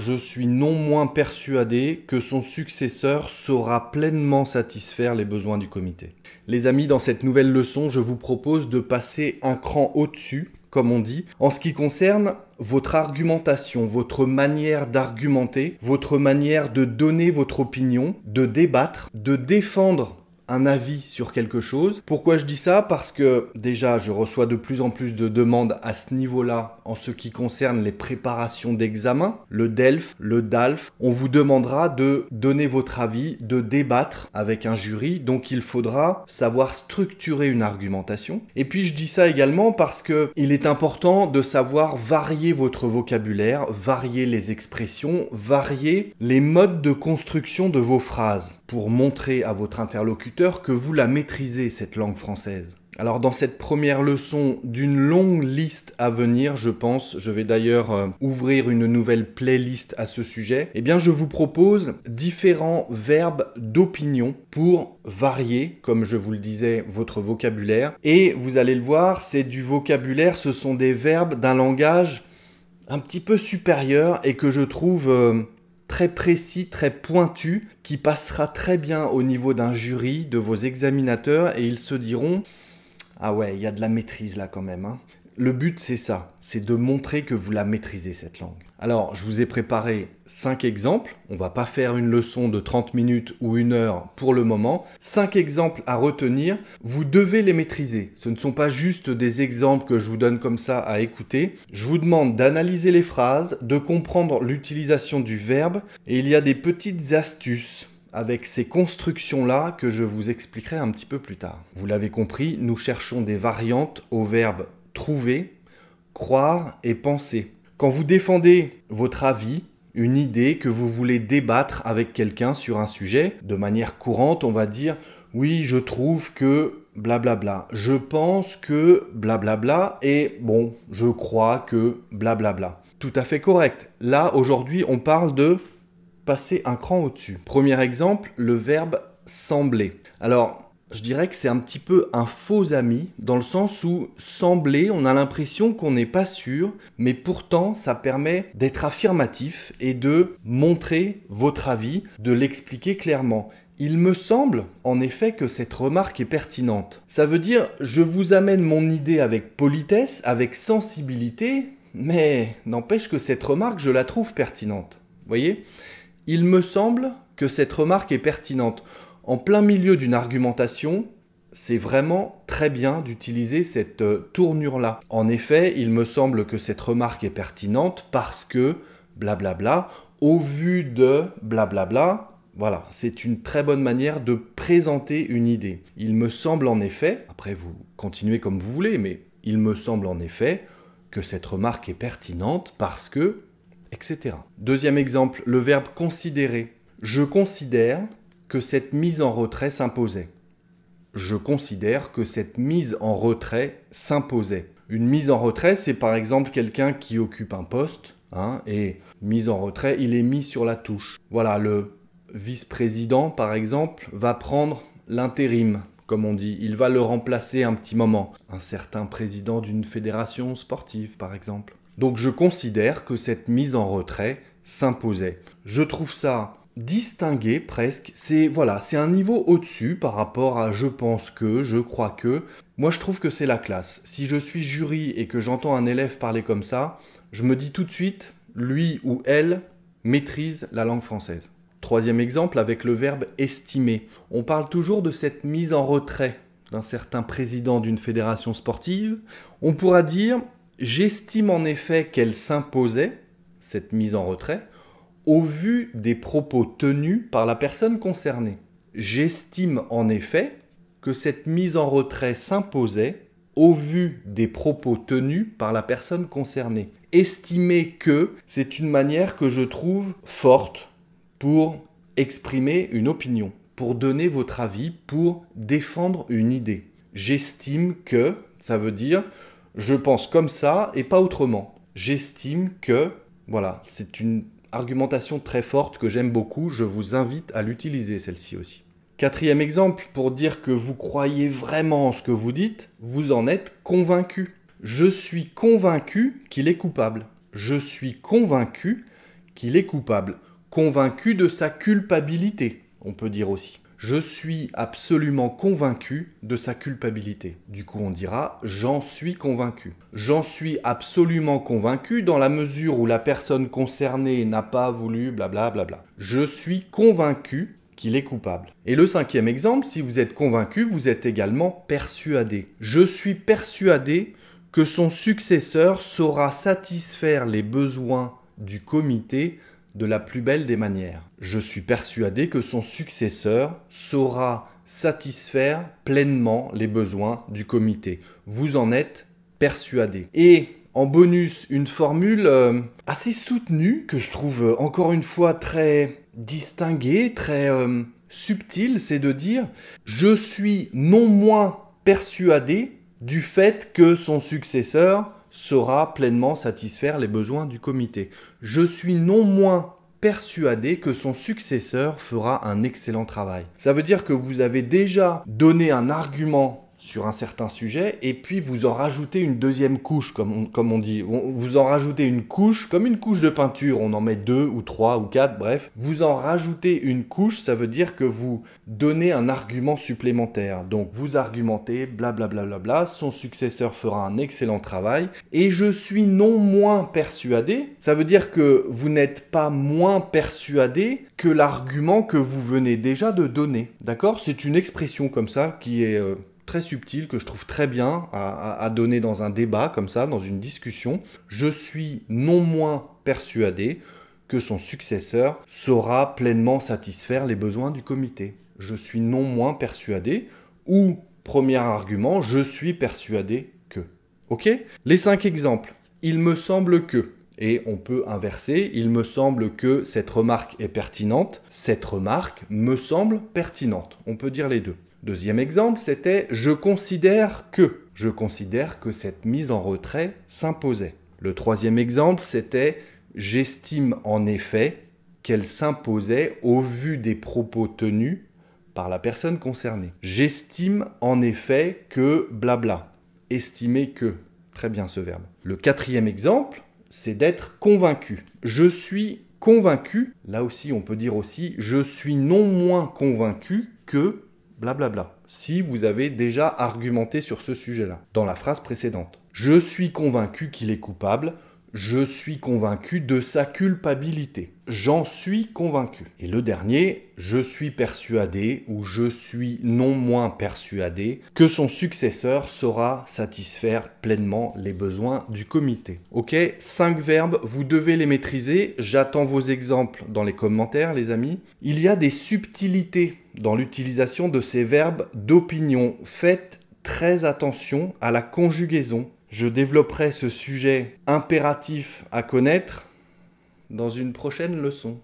je suis non moins persuadé que son successeur saura pleinement satisfaire les besoins du comité. Les amis, dans cette nouvelle leçon, je vous propose de passer un cran au-dessus, comme on dit, en ce qui concerne votre argumentation, votre manière d'argumenter, votre manière de donner votre opinion, de débattre, de défendre un avis sur quelque chose. Pourquoi je dis ça Parce que déjà, je reçois de plus en plus de demandes à ce niveau-là en ce qui concerne les préparations d'examen, le DELF, le DALF. On vous demandera de donner votre avis, de débattre avec un jury, donc il faudra savoir structurer une argumentation. Et puis je dis ça également parce que il est important de savoir varier votre vocabulaire, varier les expressions, varier les modes de construction de vos phrases pour montrer à votre interlocuteur que vous la maîtrisez, cette langue française. Alors dans cette première leçon d'une longue liste à venir, je pense, je vais d'ailleurs euh, ouvrir une nouvelle playlist à ce sujet, eh bien je vous propose différents verbes d'opinion pour varier, comme je vous le disais, votre vocabulaire. Et vous allez le voir, c'est du vocabulaire, ce sont des verbes d'un langage un petit peu supérieur et que je trouve... Euh, très précis, très pointu, qui passera très bien au niveau d'un jury, de vos examinateurs, et ils se diront Ah ouais, il y a de la maîtrise là quand même. Hein. Le but, c'est ça, c'est de montrer que vous la maîtrisez, cette langue. Alors, je vous ai préparé 5 exemples. On va pas faire une leçon de 30 minutes ou une heure pour le moment. 5 exemples à retenir. Vous devez les maîtriser. Ce ne sont pas juste des exemples que je vous donne comme ça à écouter. Je vous demande d'analyser les phrases, de comprendre l'utilisation du verbe. Et il y a des petites astuces avec ces constructions-là que je vous expliquerai un petit peu plus tard. Vous l'avez compris, nous cherchons des variantes au verbe trouver, croire et penser. Quand vous défendez votre avis, une idée que vous voulez débattre avec quelqu'un sur un sujet, de manière courante, on va dire oui, je trouve que blablabla, bla bla. je pense que blablabla bla et bon, je crois que blablabla. Tout à fait correct. Là, aujourd'hui, on parle de passer un cran au-dessus. Premier exemple, le verbe sembler. Alors, je dirais que c'est un petit peu un faux ami, dans le sens où sembler, on a l'impression qu'on n'est pas sûr, mais pourtant ça permet d'être affirmatif et de montrer votre avis, de l'expliquer clairement. Il me semble en effet que cette remarque est pertinente. Ça veut dire je vous amène mon idée avec politesse, avec sensibilité, mais n'empêche que cette remarque, je la trouve pertinente. Voyez Il me semble que cette remarque est pertinente en plein milieu d'une argumentation, c'est vraiment très bien d'utiliser cette euh, tournure-là. En effet, il me semble que cette remarque est pertinente parce que blablabla, bla bla, au vu de blablabla, bla voilà, c'est une très bonne manière de présenter une idée. Il me semble en effet, après vous continuez comme vous voulez, mais il me semble en effet que cette remarque est pertinente parce que, etc. Deuxième exemple, le verbe considérer. Je considère que cette mise en retrait s'imposait. Je considère que cette mise en retrait s'imposait. Une mise en retrait, c'est par exemple quelqu'un qui occupe un poste, hein, et mise en retrait, il est mis sur la touche. Voilà, le vice-président, par exemple, va prendre l'intérim, comme on dit. Il va le remplacer un petit moment. Un certain président d'une fédération sportive, par exemple. Donc je considère que cette mise en retrait s'imposait. Je trouve ça Distinguer, presque. C'est voilà, c'est un niveau au-dessus par rapport à je pense que, je crois que. Moi, je trouve que c'est la classe. Si je suis jury et que j'entends un élève parler comme ça, je me dis tout de suite, lui ou elle maîtrise la langue française. Troisième exemple avec le verbe estimer. On parle toujours de cette mise en retrait d'un certain président d'une fédération sportive. On pourra dire j'estime en effet qu'elle s'imposait, cette mise en retrait, au vu des propos tenus par la personne concernée. J'estime en effet que cette mise en retrait s'imposait au vu des propos tenus par la personne concernée. Estimer que, c'est une manière que je trouve forte pour exprimer une opinion, pour donner votre avis, pour défendre une idée. J'estime que, ça veut dire, je pense comme ça et pas autrement. J'estime que, voilà, c'est une argumentation très forte que j'aime beaucoup, je vous invite à l'utiliser celle-ci aussi. Quatrième exemple, pour dire que vous croyez vraiment en ce que vous dites, vous en êtes convaincu. Je suis convaincu qu'il est coupable. Je suis convaincu qu'il est coupable. Convaincu de sa culpabilité, on peut dire aussi je suis absolument convaincu de sa culpabilité. Du coup, on dira j'en suis convaincu. J'en suis absolument convaincu dans la mesure où la personne concernée n'a pas voulu blablabla. Je suis convaincu qu'il est coupable. Et le cinquième exemple, si vous êtes convaincu, vous êtes également persuadé. Je suis persuadé que son successeur saura satisfaire les besoins du comité de la plus belle des manières. Je suis persuadé que son successeur saura satisfaire pleinement les besoins du comité. Vous en êtes persuadé. Et en bonus, une formule euh, assez soutenue que je trouve euh, encore une fois très distinguée, très euh, subtile, c'est de dire je suis non moins persuadé du fait que son successeur saura pleinement satisfaire les besoins du comité. Je suis non moins persuadé que son successeur fera un excellent travail. Ça veut dire que vous avez déjà donné un argument sur un certain sujet, et puis vous en rajoutez une deuxième couche, comme on, dit. vous en rajoutez une couche, comme une couche de peinture, on en met deux ou trois ou quatre, bref. Vous en rajoutez une couche, ça veut dire que vous donnez un argument supplémentaire. Donc vous argumentez, blablabla, bla bla bla, son successeur fera un excellent travail, et je suis non moins persuadé, ça veut dire que vous n'êtes pas moins persuadé que l'argument que vous venez déjà de donner. D'accord C'est une expression comme ça qui est... Euh, très subtil, que je trouve très bien à, donner dans un débat comme ça, dans une discussion. Je suis non moins persuadé que son successeur saura pleinement satisfaire les besoins du comité. Je suis non moins persuadé, ou, premier argument, je suis persuadé que. Ok Les cinq exemples. Il me semble que. Et on peut inverser, il me semble que cette remarque est pertinente, cette remarque me semble pertinente. On peut dire les deux. Deuxième exemple, c'était je considère que. Je considère que cette mise en retrait s'imposait. Le troisième exemple, c'était j'estime en effet qu'elle s'imposait au vu des propos tenus par la personne concernée. J'estime en effet que blabla. Estimer que. Très bien ce verbe. Le quatrième exemple, c'est d'être convaincu. Je suis convaincu. Là aussi, on peut dire aussi je suis non moins convaincu que blablabla, si vous avez déjà argumenté sur ce sujet-là, dans la phrase précédente. Je suis convaincu qu'il est coupable, je suis convaincu de sa culpabilité. J'en suis convaincu. Et le dernier, je suis persuadé ou je suis non moins persuadé que son successeur saura satisfaire pleinement les besoins du comité. Ok, Cinq verbes, vous devez les maîtriser. J'attends vos exemples dans les commentaires, les amis. Il y a des subtilités dans l'utilisation de ces verbes d'opinion. Faites très attention à la conjugaison. Je développerai ce sujet impératif à connaître dans une prochaine leçon.